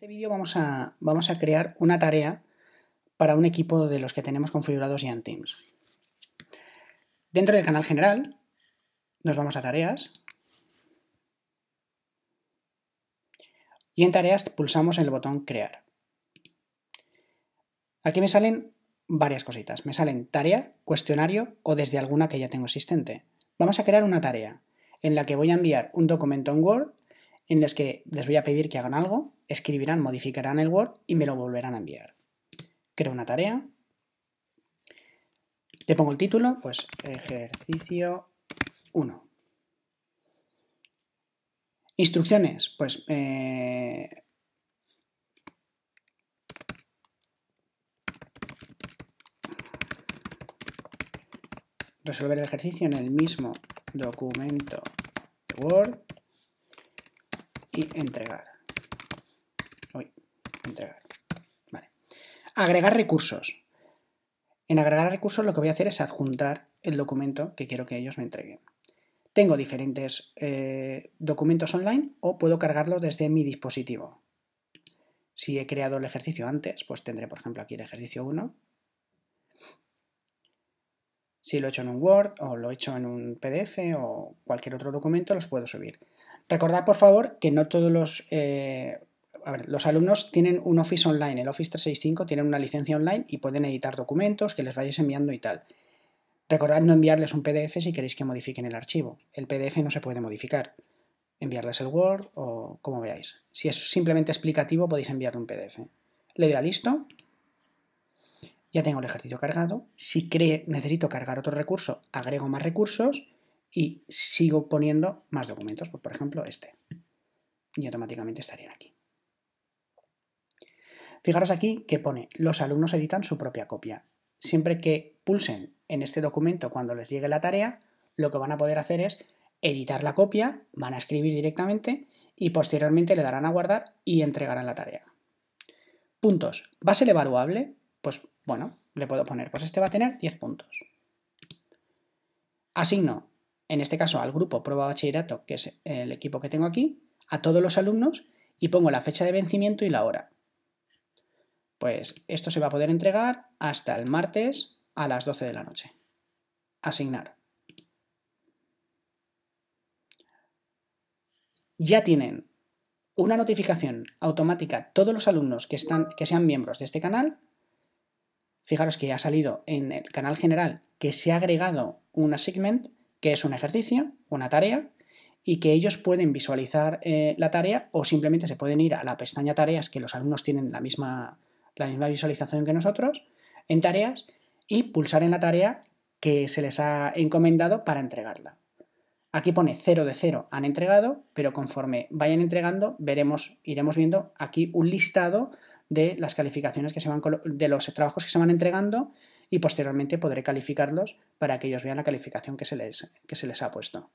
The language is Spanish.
En este vídeo vamos a, crear una tarea para un equipo de los que tenemos configurados ya en Teams. Dentro del canal general nos vamos a tareas y en tareas pulsamos el botón crear. Aquí me salen varias cositas. Me salen tarea, cuestionario o desde alguna que ya tengo existente. Vamos a crear una tarea en la que voy a enviar un documento en Word en el que les voy a pedir que hagan algo escribirán, modificarán el Word y me lo volverán a enviar. Creo una tarea. Le pongo el título, pues ejercicio 1. Instrucciones, pues eh, resolver el ejercicio en el mismo documento Word y entregar. Agregar recursos. En agregar recursos lo que voy a hacer es adjuntar el documento que quiero que ellos me entreguen. Tengo diferentes eh, documentos online o puedo cargarlo desde mi dispositivo. Si he creado el ejercicio antes, pues tendré, por ejemplo, aquí el ejercicio 1. Si lo he hecho en un Word o lo he hecho en un PDF o cualquier otro documento, los puedo subir. Recordad, por favor, que no todos los eh, los alumnos tienen un Office online, el Office 365, tienen una licencia online y pueden editar documentos que les vayáis enviando y tal. Recordad no enviarles un PDF si queréis que modifiquen el archivo. El PDF no se puede modificar. Enviarles el Word o como veáis. Si es simplemente explicativo, podéis enviarle un PDF. Le doy a listo. Ya tengo el ejercicio cargado. Si cree, necesito cargar otro recurso, agrego más recursos y sigo poniendo más documentos. Pues, por ejemplo, este. Y automáticamente estarían aquí. Fijaros aquí que pone, los alumnos editan su propia copia. Siempre que pulsen en este documento cuando les llegue la tarea, lo que van a poder hacer es editar la copia, van a escribir directamente y posteriormente le darán a guardar y entregarán la tarea. Puntos. ¿Va a ser evaluable? Pues bueno, le puedo poner, pues este va a tener 10 puntos. Asigno, en este caso al grupo prueba bachillerato, que es el equipo que tengo aquí, a todos los alumnos y pongo la fecha de vencimiento y la hora. Pues esto se va a poder entregar hasta el martes a las 12 de la noche. Asignar. Ya tienen una notificación automática todos los alumnos que, están, que sean miembros de este canal. Fijaros que ha salido en el canal general que se ha agregado un segment que es un ejercicio, una tarea, y que ellos pueden visualizar eh, la tarea o simplemente se pueden ir a la pestaña tareas que los alumnos tienen la misma, la misma visualización que nosotros, en tareas y pulsar en la tarea que se les ha encomendado para entregarla. Aquí pone 0 de 0 han entregado, pero conforme vayan entregando veremos, iremos viendo aquí un listado de las calificaciones que se van de los trabajos que se van entregando y posteriormente podré calificarlos para que ellos vean la calificación que se les, que se les ha puesto.